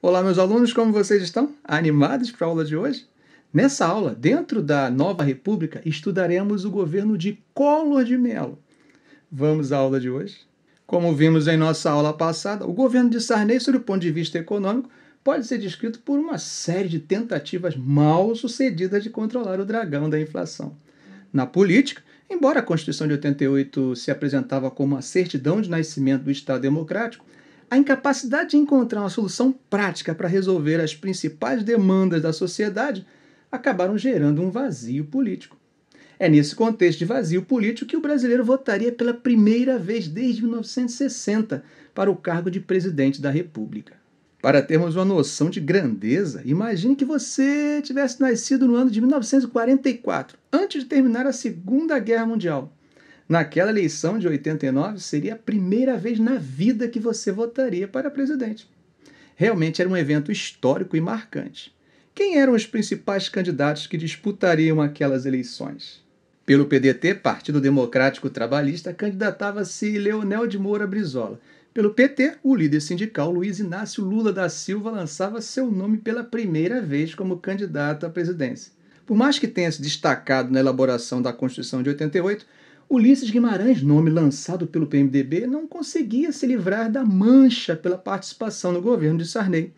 Olá, meus alunos, como vocês estão? Animados para a aula de hoje? Nessa aula, dentro da Nova República, estudaremos o governo de Collor de Mello. Vamos à aula de hoje? Como vimos em nossa aula passada, o governo de Sarney, sob o ponto de vista econômico, pode ser descrito por uma série de tentativas mal sucedidas de controlar o dragão da inflação. Na política, embora a Constituição de 88 se apresentava como a certidão de nascimento do Estado Democrático, a incapacidade de encontrar uma solução prática para resolver as principais demandas da sociedade acabaram gerando um vazio político. É nesse contexto de vazio político que o brasileiro votaria pela primeira vez desde 1960 para o cargo de presidente da República. Para termos uma noção de grandeza, imagine que você tivesse nascido no ano de 1944, antes de terminar a Segunda Guerra Mundial. Naquela eleição de 89, seria a primeira vez na vida que você votaria para presidente. Realmente era um evento histórico e marcante. Quem eram os principais candidatos que disputariam aquelas eleições? Pelo PDT, Partido Democrático Trabalhista, candidatava-se Leonel de Moura Brizola. Pelo PT, o líder sindical Luiz Inácio Lula da Silva lançava seu nome pela primeira vez como candidato à presidência. Por mais que tenha se destacado na elaboração da Constituição de 88, Ulisses Guimarães, nome lançado pelo PMDB, não conseguia se livrar da mancha pela participação no governo de Sarney.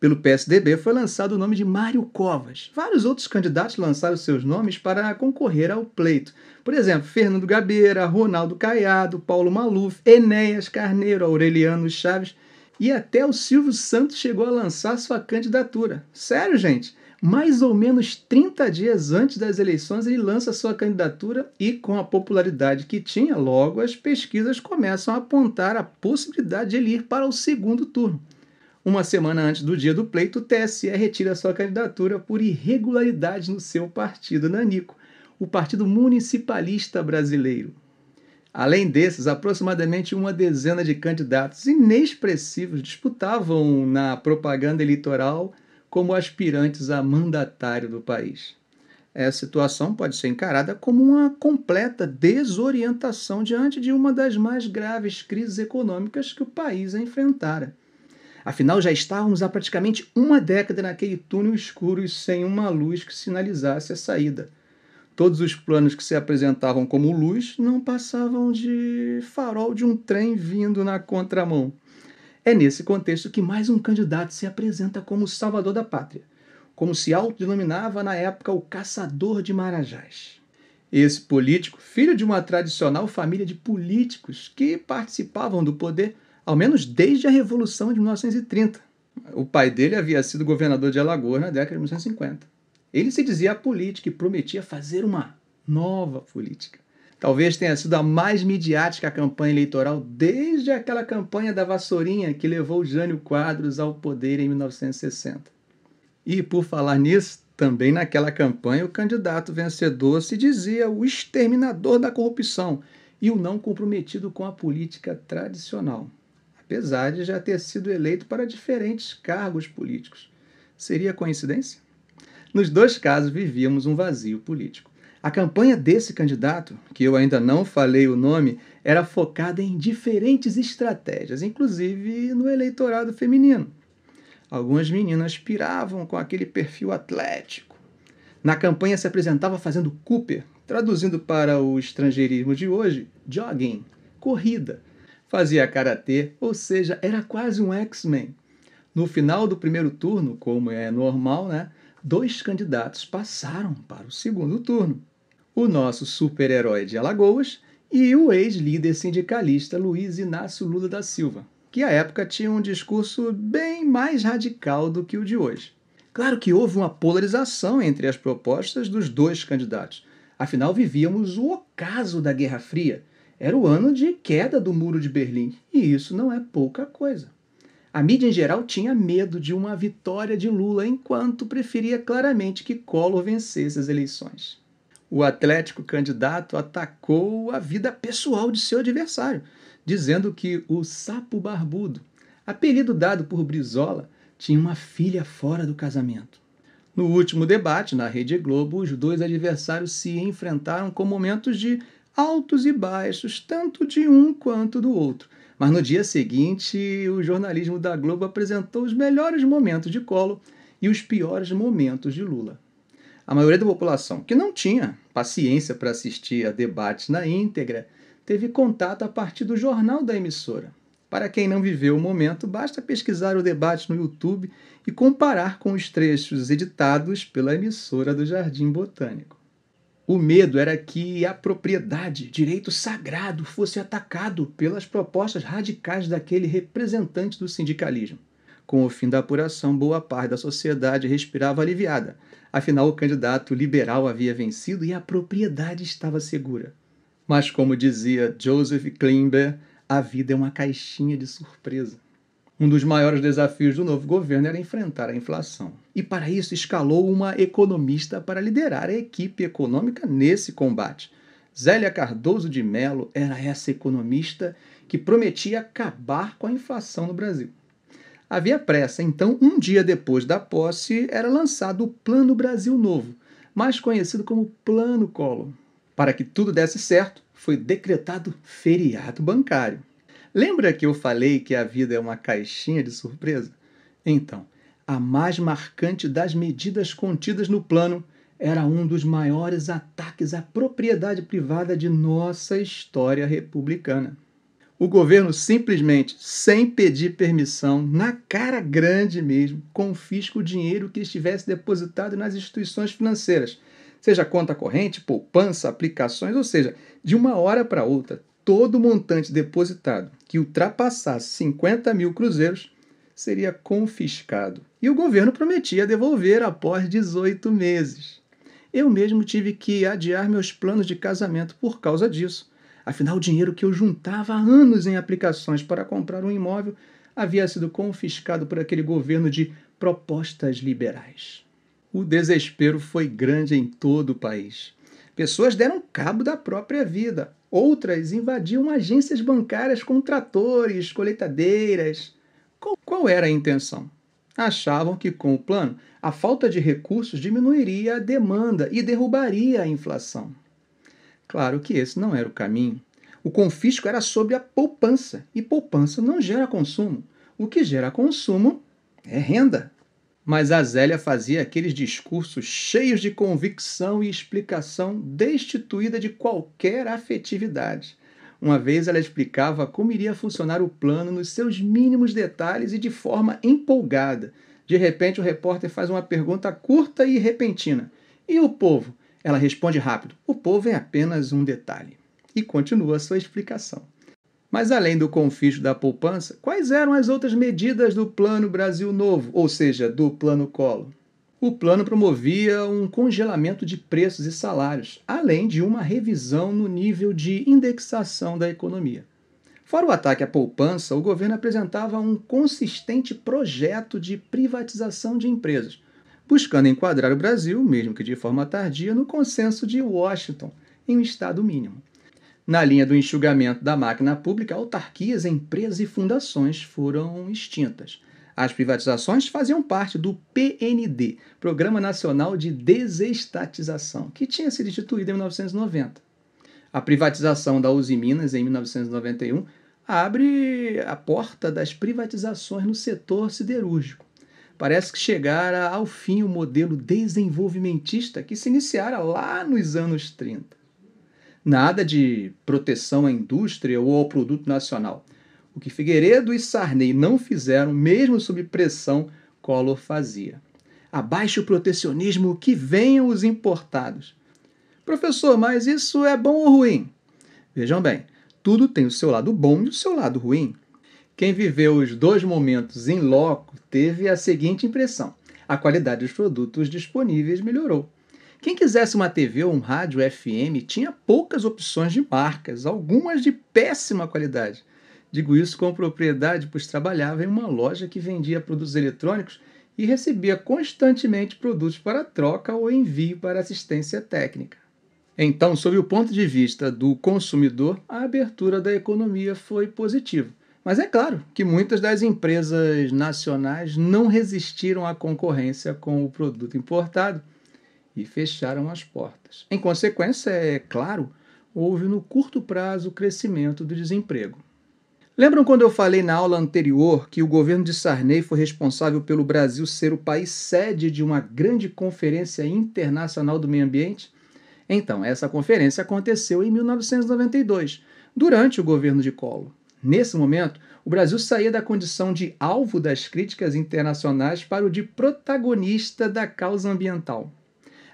Pelo PSDB foi lançado o nome de Mário Covas. Vários outros candidatos lançaram seus nomes para concorrer ao pleito. Por exemplo, Fernando Gabeira, Ronaldo Caiado, Paulo Maluf, Enéas Carneiro, Aureliano Chaves e até o Silvio Santos chegou a lançar sua candidatura. Sério, gente? mais ou menos 30 dias antes das eleições, ele lança sua candidatura e, com a popularidade que tinha, logo as pesquisas começam a apontar a possibilidade de ele ir para o segundo turno. Uma semana antes do dia do pleito, o TSE retira sua candidatura por irregularidade no seu partido Nanico, o Partido Municipalista Brasileiro. Além desses, aproximadamente uma dezena de candidatos inexpressivos disputavam na propaganda eleitoral como aspirantes a mandatário do país. Essa situação pode ser encarada como uma completa desorientação diante de uma das mais graves crises econômicas que o país enfrentara. Afinal, já estávamos há praticamente uma década naquele túnel escuro e sem uma luz que sinalizasse a saída. Todos os planos que se apresentavam como luz não passavam de farol de um trem vindo na contramão. É nesse contexto que mais um candidato se apresenta como salvador da pátria, como se autodenominava na época o caçador de marajás. Esse político, filho de uma tradicional família de políticos que participavam do poder ao menos desde a Revolução de 1930. O pai dele havia sido governador de Alagoas na década de 1950. Ele se dizia político e prometia fazer uma nova política. Talvez tenha sido a mais midiática campanha eleitoral desde aquela campanha da Vassourinha que levou Jânio Quadros ao poder em 1960. E por falar nisso, também naquela campanha o candidato vencedor se dizia o exterminador da corrupção e o não comprometido com a política tradicional, apesar de já ter sido eleito para diferentes cargos políticos. Seria coincidência? Nos dois casos vivíamos um vazio político. A campanha desse candidato, que eu ainda não falei o nome, era focada em diferentes estratégias, inclusive no eleitorado feminino. Algumas meninas piravam com aquele perfil atlético. Na campanha se apresentava fazendo Cooper, traduzindo para o estrangeirismo de hoje, jogging, corrida. Fazia karatê, ou seja, era quase um X-Men. No final do primeiro turno, como é normal, né, dois candidatos passaram para o segundo turno: o nosso super-herói de Alagoas e o ex-líder sindicalista Luiz Inácio Lula da Silva, que à época tinha um discurso bem mais radical do que o de hoje. Claro que houve uma polarização entre as propostas dos dois candidatos. Afinal, vivíamos o ocaso da Guerra Fria. Era o ano de queda do Muro de Berlim, e isso não é pouca coisa. A mídia em geral tinha medo de uma vitória de Lula, enquanto preferia claramente que Collor vencesse as eleições. O Atlético candidato atacou a vida pessoal de seu adversário, dizendo que o Sapo Barbudo, apelido dado por Brizola, tinha uma filha fora do casamento. No último debate, na Rede Globo, os dois adversários se enfrentaram com momentos de altos e baixos, tanto de um quanto do outro, mas no dia seguinte, o jornalismo da Globo apresentou os melhores momentos de Collor e os piores momentos de Lula. A maioria da população, que não tinha paciência para assistir a debates na íntegra, teve contato a partir do jornal da emissora. Para quem não viveu o momento, basta pesquisar o debate no YouTube e comparar com os trechos editados pela emissora do Jardim Botânico. O medo era que a propriedade, direito sagrado, fosse atacado pelas propostas radicais daquele representante do sindicalismo. Com o fim da apuração, boa parte da sociedade respirava aliviada. Afinal, o candidato liberal havia vencido e a propriedade estava segura. Mas, como dizia Joseph Klimber, a vida é uma caixinha de surpresa. Um dos maiores desafios do novo governo era enfrentar a inflação. E para isso escalou uma economista para liderar a equipe econômica nesse combate. Zélia Cardoso de Mello era essa economista que prometia acabar com a inflação no Brasil. Havia pressa, então, um dia depois da posse, era lançado o Plano Brasil Novo, mais conhecido como Plano Collor. Para que tudo desse certo, foi decretado feriado bancário. Lembra que eu falei que a vida é uma caixinha de surpresa? Então, a mais marcante das medidas contidas no plano era um dos maiores ataques à propriedade privada de nossa história republicana. O governo simplesmente, sem pedir permissão, na cara grande mesmo, confisca o dinheiro que estivesse depositado nas instituições financeiras, seja conta corrente, poupança, aplicações, ou seja, de uma hora para outra, todo o montante depositado que ultrapassasse 50 mil cruzeiros seria confiscado. E o governo prometia devolver após 18 meses. Eu mesmo tive que adiar meus planos de casamento por causa disso. Afinal, o dinheiro que eu juntava há anos em aplicações para comprar um imóvel havia sido confiscado por aquele governo de propostas liberais. O desespero foi grande em todo o país. Pessoas deram cabo da própria vida, Outras invadiam agências bancárias com tratores, coletadeiras. Qual, qual era a intenção? Achavam que, com o plano, a falta de recursos diminuiria a demanda e derrubaria a inflação. Claro que esse não era o caminho. O confisco era sobre a poupança, e poupança não gera consumo. O que gera consumo é renda mas a Zélia fazia aqueles discursos cheios de convicção e explicação, destituída de qualquer afetividade. Uma vez ela explicava como iria funcionar o plano nos seus mínimos detalhes e de forma empolgada. De repente, o repórter faz uma pergunta curta e repentina. E o povo? Ela responde rápido: O povo é apenas um detalhe. E continua sua explicação. Mas além do confisco da poupança, quais eram as outras medidas do Plano Brasil Novo, ou seja, do Plano Collor? O plano promovia um congelamento de preços e salários, além de uma revisão no nível de indexação da economia. Fora o ataque à poupança, o governo apresentava um consistente projeto de privatização de empresas, buscando enquadrar o Brasil, mesmo que de forma tardia, no consenso de Washington, em um Estado mínimo. Na linha do enxugamento da máquina pública, autarquias, empresas e fundações foram extintas. As privatizações faziam parte do PND, Programa Nacional de Desestatização, que tinha sido instituído em 1990. A privatização da Uzi Minas em 1991 abre a porta das privatizações no setor siderúrgico. Parece que chegara ao fim o modelo desenvolvimentista que se iniciara lá nos anos 30 nada de proteção à indústria ou ao produto nacional. O que Figueiredo e Sarney não fizeram, mesmo sob pressão, Collor fazia. Abaixo o protecionismo, que venham os importados. Professor, mas isso é bom ou ruim? Vejam bem, tudo tem o seu lado bom e o seu lado ruim. Quem viveu os dois momentos em loco teve a seguinte impressão: a qualidade dos produtos disponíveis melhorou. Quem quisesse uma TV ou um rádio FM tinha poucas opções de marcas, algumas de péssima qualidade. Digo isso com propriedade, pois trabalhava em uma loja que vendia produtos eletrônicos e recebia constantemente produtos para troca ou envio para assistência técnica. Então, sob o ponto de vista do consumidor, a abertura da economia foi positiva. Mas é claro que muitas das empresas nacionais não resistiram à concorrência com o produto importado e fecharam as portas. Em consequência, é claro, houve no curto prazo o crescimento do desemprego. Lembram quando eu falei na aula anterior que o governo de Sarney foi responsável pelo Brasil ser o país sede de uma grande conferência internacional do meio ambiente? Então, essa conferência aconteceu em 1992, durante o governo de Collor. Nesse momento, o Brasil saía da condição de alvo das críticas internacionais para o de protagonista da causa ambiental.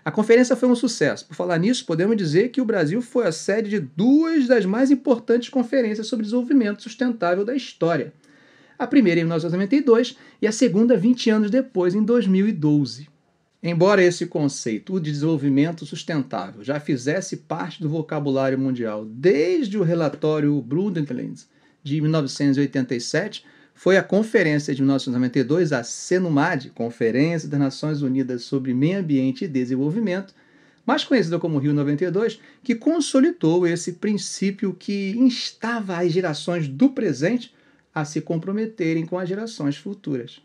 A conferência foi um sucesso. Por falar nisso, podemos dizer que o Brasil foi a sede de duas das mais importantes conferências sobre desenvolvimento sustentável da história. A primeira em 1992 e a segunda 20 anos depois, em 2012. Embora esse conceito, o de desenvolvimento sustentável, já fizesse parte do vocabulário mundial desde o relatório Brundtland de 1987, foi a Conferência de 1992, a CENUMAD, Conferência das Nações Unidas sobre Meio Ambiente e Desenvolvimento, mais conhecida como Rio 92, que consolidou esse princípio que instava as gerações do presente a se comprometerem com as gerações futuras.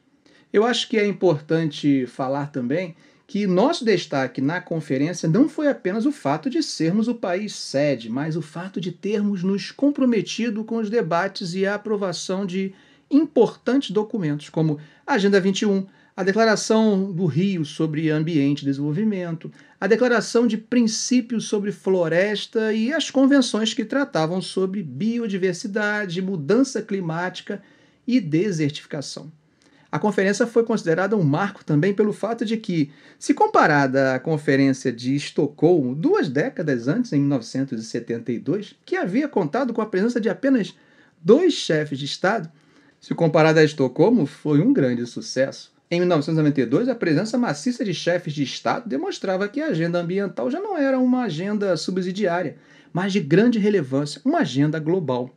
Eu acho que é importante falar também que nosso destaque na conferência não foi apenas o fato de sermos o país sede, mas o fato de termos nos comprometido com os debates e a aprovação de importantes documentos, como a Agenda 21, a Declaração do Rio sobre Ambiente e Desenvolvimento, a Declaração de Princípios sobre Floresta e as convenções que tratavam sobre biodiversidade, mudança climática e desertificação. A conferência foi considerada um marco também pelo fato de que, se comparada à conferência de Estocolmo, duas décadas antes, em 1972, que havia contado com a presença de apenas dois chefes de Estado, se comparado a Estocolmo, foi um grande sucesso. Em 1992, a presença maciça de chefes de Estado demonstrava que a agenda ambiental já não era uma agenda subsidiária, mas de grande relevância, uma agenda global.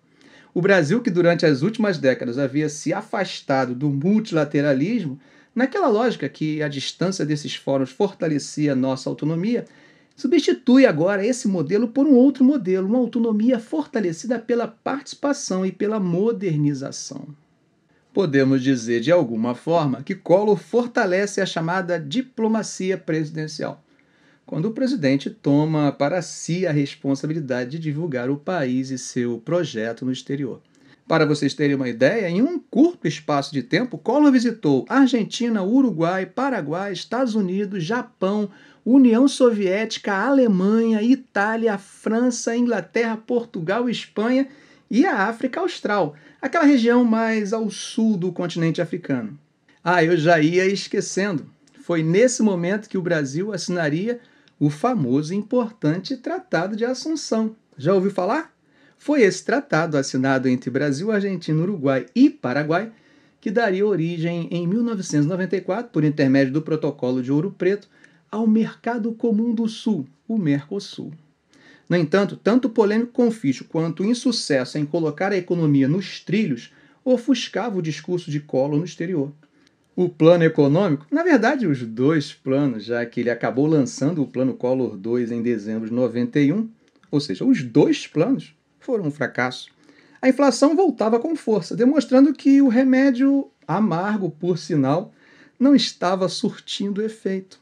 O Brasil, que durante as últimas décadas havia se afastado do multilateralismo, naquela lógica que a distância desses fóruns fortalecia nossa autonomia, substitui agora esse modelo por um outro modelo, uma autonomia fortalecida pela participação e pela modernização podemos dizer de alguma forma que Collor fortalece a chamada diplomacia presidencial, quando o presidente toma para si a responsabilidade de divulgar o país e seu projeto no exterior. Para vocês terem uma ideia, em um curto espaço de tempo, Collor visitou Argentina, Uruguai, Paraguai, Estados Unidos, Japão, União Soviética, Alemanha, Itália, França, Inglaterra, Portugal, Espanha e a África Austral, aquela região mais ao sul do continente africano. Ah, eu já ia esquecendo. Foi nesse momento que o Brasil assinaria o famoso e importante Tratado de Assunção. Já ouviu falar? Foi esse tratado assinado entre Brasil, Argentina, Uruguai e Paraguai que daria origem em 1994, por intermédio do Protocolo de Ouro Preto, ao Mercado Comum do Sul, o Mercosul. No entanto, tanto o polêmico confisco quanto o insucesso em colocar a economia nos trilhos ofuscava o discurso de Collor no exterior. O plano econômico, na verdade, os dois planos, já que ele acabou lançando o plano Collor II em dezembro de 91, ou seja, os dois planos foram um fracasso. A inflação voltava com força, demonstrando que o remédio amargo, por sinal, não estava surtindo efeito.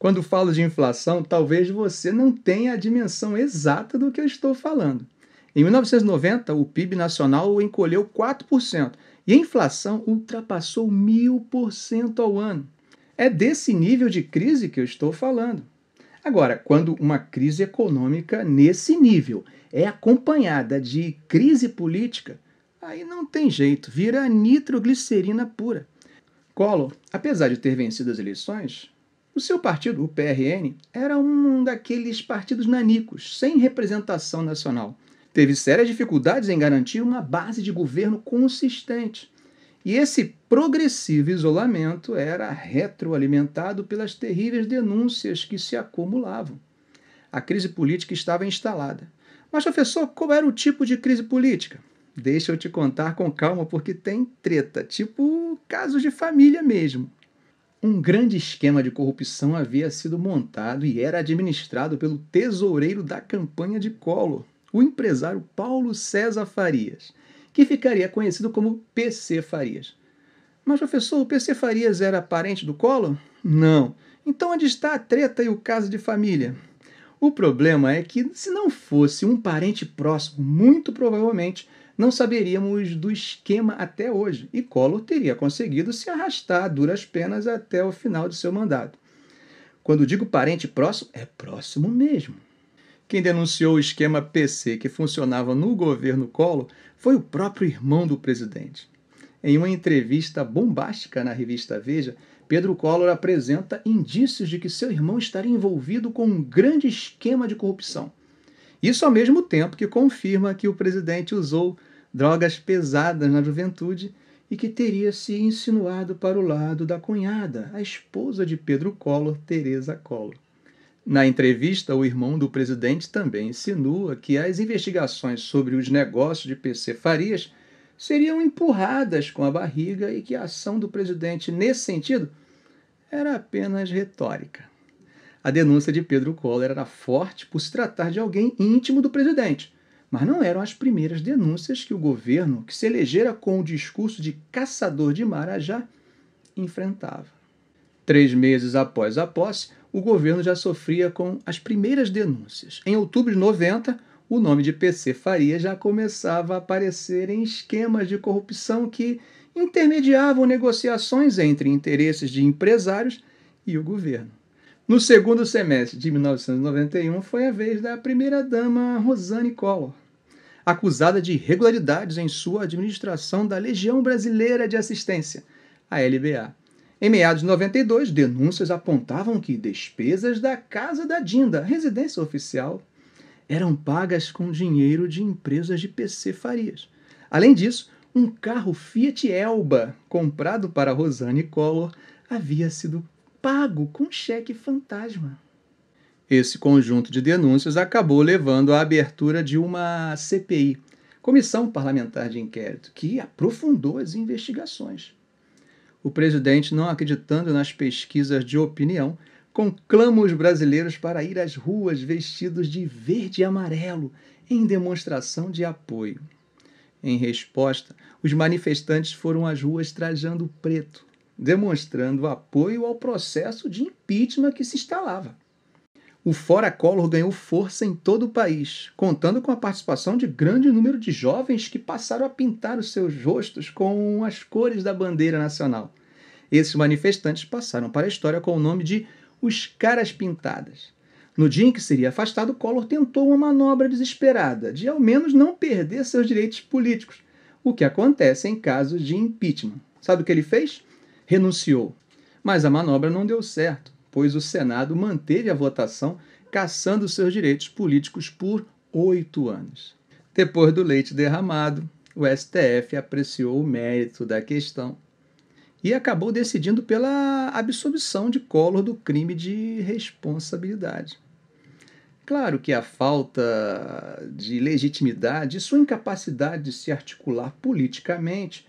Quando falo de inflação, talvez você não tenha a dimensão exata do que eu estou falando. Em 1990, o PIB nacional encolheu 4% e a inflação ultrapassou 1000% ao ano. É desse nível de crise que eu estou falando. Agora, quando uma crise econômica nesse nível é acompanhada de crise política, aí não tem jeito, vira nitroglicerina pura. Collor, apesar de ter vencido as eleições, o seu partido, o PRN, era um daqueles partidos nanicos, sem representação nacional. Teve sérias dificuldades em garantir uma base de governo consistente. E esse progressivo isolamento era retroalimentado pelas terríveis denúncias que se acumulavam. A crise política estava instalada. Mas, professor, qual era o tipo de crise política? Deixa eu te contar com calma, porque tem treta, tipo casos de família mesmo. Um grande esquema de corrupção havia sido montado e era administrado pelo tesoureiro da campanha de Collor, o empresário Paulo César Farias, que ficaria conhecido como PC Farias. Mas, professor, o PC Farias era parente do Collor? Não. Então, onde está a treta e o caso de família? O problema é que, se não fosse um parente próximo, muito provavelmente não saberíamos do esquema até hoje, e Collor teria conseguido se arrastar a duras penas até o final de seu mandato. Quando digo parente próximo, é próximo mesmo. Quem denunciou o esquema PC que funcionava no governo Collor foi o próprio irmão do presidente. Em uma entrevista bombástica na revista Veja, Pedro Collor apresenta indícios de que seu irmão estaria envolvido com um grande esquema de corrupção. Isso ao mesmo tempo que confirma que o presidente usou drogas pesadas na juventude e que teria se insinuado para o lado da cunhada, a esposa de Pedro Collor, Teresa Collor. Na entrevista, o irmão do presidente também insinua que as investigações sobre os negócios de PC Farias seriam empurradas com a barriga e que a ação do presidente nesse sentido era apenas retórica. A denúncia de Pedro Collor era forte por se tratar de alguém íntimo do presidente, mas não eram as primeiras denúncias que o governo, que se elegera com o discurso de caçador de Marajá, enfrentava. Três meses após a posse, o governo já sofria com as primeiras denúncias. Em outubro de 90, o nome de PC Faria já começava a aparecer em esquemas de corrupção que intermediavam negociações entre interesses de empresários e o governo. No segundo semestre de 1991 foi a vez da primeira-dama Rosane Collor, acusada de irregularidades em sua administração da Legião Brasileira de Assistência, a LBA. Em meados de 92, denúncias apontavam que despesas da Casa da Dinda, residência oficial, eram pagas com dinheiro de empresas de PC Farias. Além disso, um carro Fiat Elba comprado para Rosane Collor havia sido pago com cheque fantasma. Esse conjunto de denúncias acabou levando à abertura de uma CPI, Comissão Parlamentar de Inquérito, que aprofundou as investigações. O presidente, não acreditando nas pesquisas de opinião, conclama os brasileiros para ir às ruas vestidos de verde e amarelo em demonstração de apoio. Em resposta, os manifestantes foram às ruas trajando preto, demonstrando apoio ao processo de impeachment que se instalava. O Fora Collor ganhou força em todo o país, contando com a participação de grande número de jovens que passaram a pintar os seus rostos com as cores da bandeira nacional. Esses manifestantes passaram para a história com o nome de Os Caras Pintadas. No dia em que seria afastado, Collor tentou uma manobra desesperada, de ao menos não perder seus direitos políticos, o que acontece em casos de impeachment. Sabe o que ele fez? renunciou. Mas a manobra não deu certo, pois o Senado manteve a votação, caçando seus direitos políticos por oito anos. Depois do leite derramado, o STF apreciou o mérito da questão e acabou decidindo pela absolvição de Collor do crime de responsabilidade. Claro que a falta de legitimidade e sua incapacidade de se articular politicamente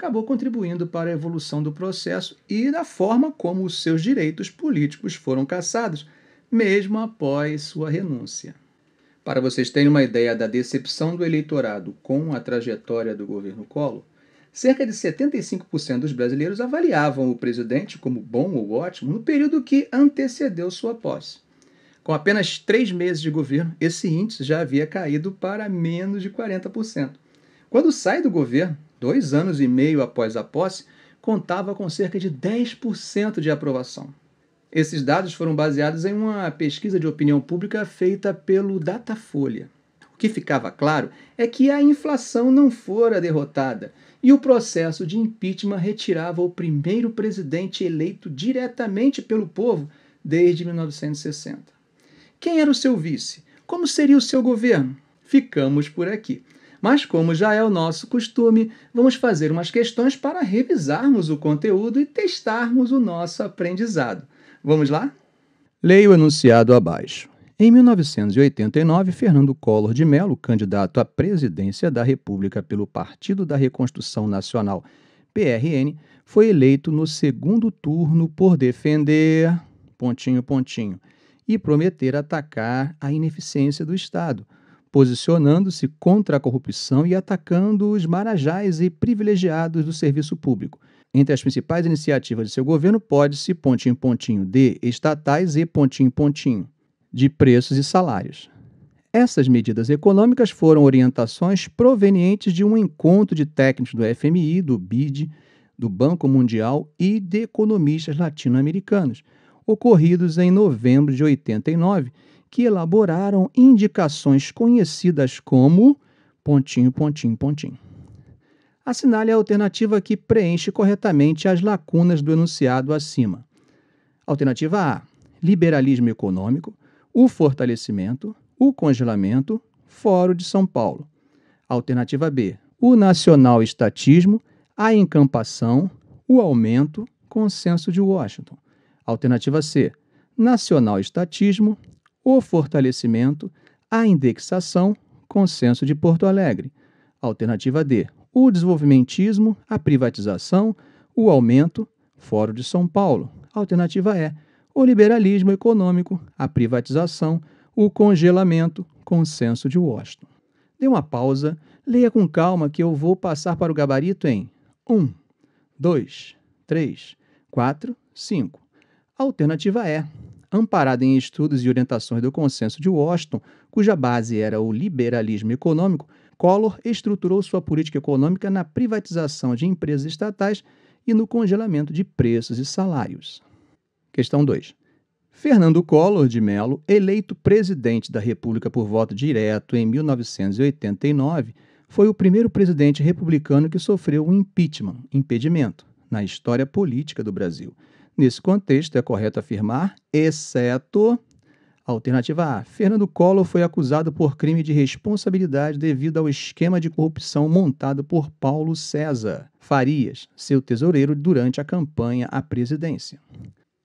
acabou contribuindo para a evolução do processo e da forma como os seus direitos políticos foram cassados, mesmo após sua renúncia. Para vocês terem uma ideia da decepção do eleitorado com a trajetória do governo Collor, cerca de 75% dos brasileiros avaliavam o presidente como bom ou ótimo no período que antecedeu sua posse. Com apenas três meses de governo, esse índice já havia caído para menos de 40%. Quando sai do governo, dois anos e meio após a posse, contava com cerca de 10% de aprovação. Esses dados foram baseados em uma pesquisa de opinião pública feita pelo Datafolha. O que ficava claro é que a inflação não fora derrotada e o processo de impeachment retirava o primeiro presidente eleito diretamente pelo povo desde 1960. Quem era o seu vice? Como seria o seu governo? Ficamos por aqui. Mas, como já é o nosso costume, vamos fazer umas questões para revisarmos o conteúdo e testarmos o nosso aprendizado. Vamos lá? Leia o enunciado abaixo. Em 1989, Fernando Collor de Mello, candidato à presidência da República pelo Partido da Reconstrução Nacional, PRN, foi eleito no segundo turno por defender pontinho pontinho e prometer atacar a ineficiência do Estado, posicionando-se contra a corrupção e atacando os marajás e privilegiados do serviço público. Entre as principais iniciativas de seu governo pode-se pontinho pontinho de estatais e pontinho pontinho de preços e salários. Essas medidas econômicas foram orientações provenientes de um encontro de técnicos do FMI, do BID, do Banco Mundial e de economistas latino-americanos, ocorridos em novembro de 89 que elaboraram indicações conhecidas como pontinho, pontinho, pontinho. Assinale a alternativa que preenche corretamente as lacunas do enunciado acima. Alternativa A: liberalismo econômico, o fortalecimento, o congelamento, Fórum de São Paulo. Alternativa B: o nacional estatismo, a encampação, o aumento, consenso de Washington. Alternativa C: nacional estatismo, o fortalecimento, a indexação, consenso de Porto Alegre. Alternativa D, o desenvolvimentismo, a privatização, o aumento, Fórum de São Paulo. Alternativa E, o liberalismo econômico, a privatização, o congelamento, consenso de Washington. Dê uma pausa, leia com calma que eu vou passar para o gabarito em 1, 2, 3, 4, 5. Alternativa E, amparada em estudos e orientações do Consenso de Washington, cuja base era o liberalismo econômico, Collor estruturou sua política econômica na privatização de empresas estatais e no congelamento de preços e salários. Questão 2. Fernando Collor de Mello, eleito presidente da República por voto direto em 1989, foi o primeiro presidente republicano que sofreu um impeachment, impedimento, na história política do Brasil. Nesse contexto, é correto afirmar, exceto Alternativa A. Fernando Collor foi acusado por crime de responsabilidade devido ao esquema de corrupção montado por Paulo César Farias, seu tesoureiro, durante a campanha à presidência.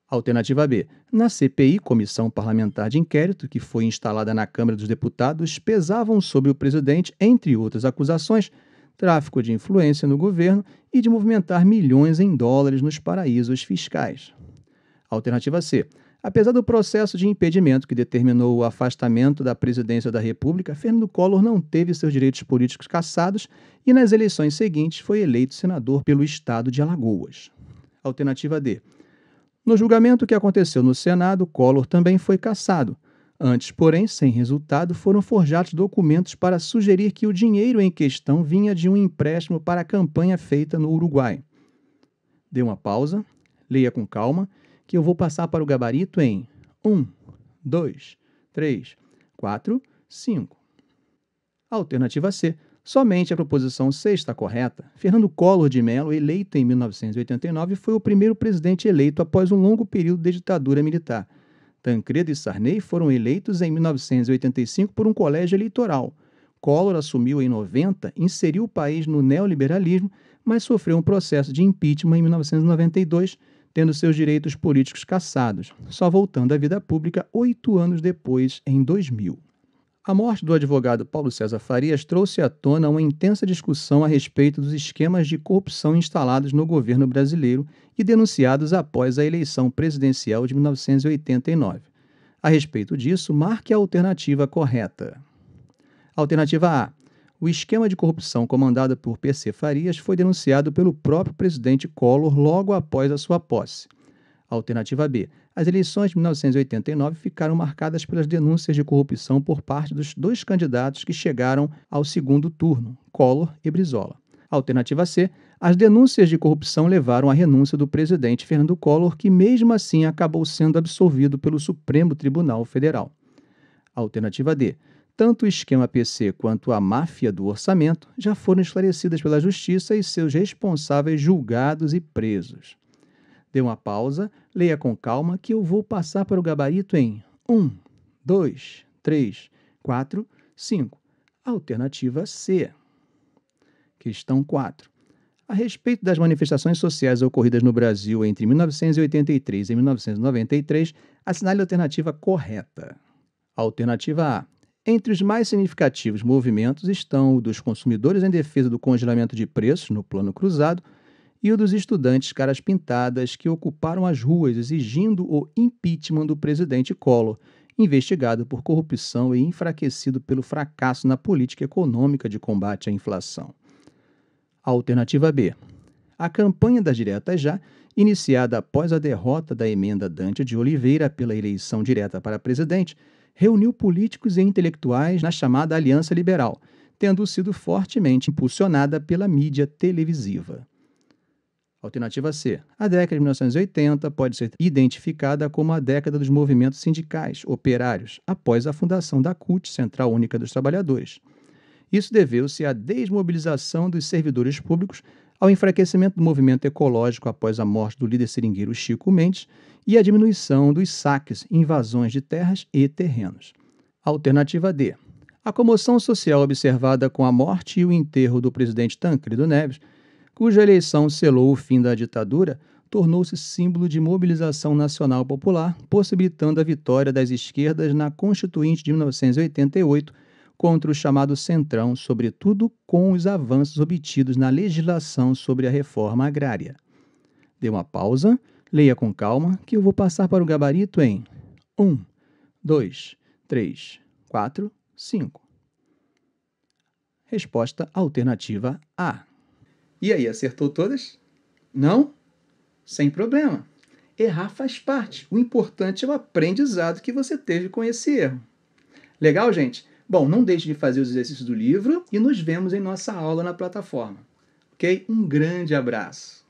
Alternativa B. Na CPI, Comissão Parlamentar de Inquérito, que foi instalada na Câmara dos Deputados, pesavam sobre o presidente, entre outras acusações, tráfico de influência no governo e de movimentar milhões em dólares nos paraísos fiscais. Alternativa C. Apesar do processo de impedimento que determinou o afastamento da presidência da República, Fernando Collor não teve seus direitos políticos cassados e, nas eleições seguintes, foi eleito senador pelo estado de Alagoas. Alternativa D. No julgamento que aconteceu no Senado, Collor também foi cassado, Antes, porém, sem resultado, foram forjados documentos para sugerir que o dinheiro em questão vinha de um empréstimo para a campanha feita no Uruguai. Dê uma pausa, leia com calma, que eu vou passar para o gabarito em 1, 2, 3, 4, 5. Alternativa C. Somente a proposição C está correta. Fernando Collor de Mello, eleito em 1989, foi o primeiro presidente eleito após um longo período de ditadura militar. Tancredo e Sarney foram eleitos em 1985 por um colégio eleitoral. Collor assumiu em 90, inseriu o país no neoliberalismo, mas sofreu um processo de impeachment em 1992, tendo seus direitos políticos cassados, só voltando à vida pública oito anos depois, em 2000. A morte do advogado Paulo César Farias trouxe à tona uma intensa discussão a respeito dos esquemas de corrupção instalados no governo brasileiro e denunciados após a eleição presidencial de 1989. A respeito disso, marque a alternativa correta. Alternativa A. O esquema de corrupção comandado por PC Farias foi denunciado pelo próprio presidente Collor logo após a sua posse. Alternativa B. As eleições de 1989 ficaram marcadas pelas denúncias de corrupção por parte dos dois candidatos que chegaram ao segundo turno, Collor e Brizola. Alternativa C. As denúncias de corrupção levaram à renúncia do presidente Fernando Collor, que mesmo assim acabou sendo absolvido pelo Supremo Tribunal Federal. Alternativa D. Tanto o esquema PC quanto a máfia do orçamento já foram esclarecidas pela Justiça e seus responsáveis julgados e presos. Dê uma pausa, leia com calma que eu vou passar para o gabarito em 1, 2, 3, 4, 5. Alternativa C. Questão 4. A respeito das manifestações sociais ocorridas no Brasil entre 1983 e 1993, assinale a alternativa correta. Alternativa A. Entre os mais significativos movimentos estão o dos consumidores em defesa do congelamento de preços no plano cruzado, e o dos estudantes caras pintadas que ocuparam as ruas exigindo o impeachment do presidente Collor, investigado por corrupção e enfraquecido pelo fracasso na política econômica de combate à inflação. Alternativa B. A campanha das diretas já, iniciada após a derrota da emenda Dante de Oliveira pela eleição direta para presidente, reuniu políticos e intelectuais na chamada Aliança Liberal, tendo sido fortemente impulsionada pela mídia televisiva. Alternativa C. A década de 1980 pode ser identificada como a década dos movimentos sindicais operários após a fundação da CUT, Central Única dos Trabalhadores. Isso deveu-se à desmobilização dos servidores públicos, ao enfraquecimento do movimento ecológico após a morte do líder seringueiro Chico Mendes e à diminuição dos saques, invasões de terras e terrenos. Alternativa D. A comoção social observada com a morte e o enterro do presidente Tancredo Neves cuja eleição selou o fim da ditadura, tornou-se símbolo de mobilização nacional popular, possibilitando a vitória das esquerdas na Constituinte de 1988 contra o chamado Centrão, sobretudo com os avanços obtidos na legislação sobre a reforma agrária. Dê uma pausa, leia com calma, que eu vou passar para o gabarito em 1, 2, 3, 4, 5. Resposta alternativa A. E aí, acertou todas? Não? Sem problema. Errar faz parte. O importante é o aprendizado que você teve com esse erro. Legal, gente? Bom, não deixe de fazer os exercícios do livro e nos vemos em nossa aula na plataforma. Ok? Um grande abraço!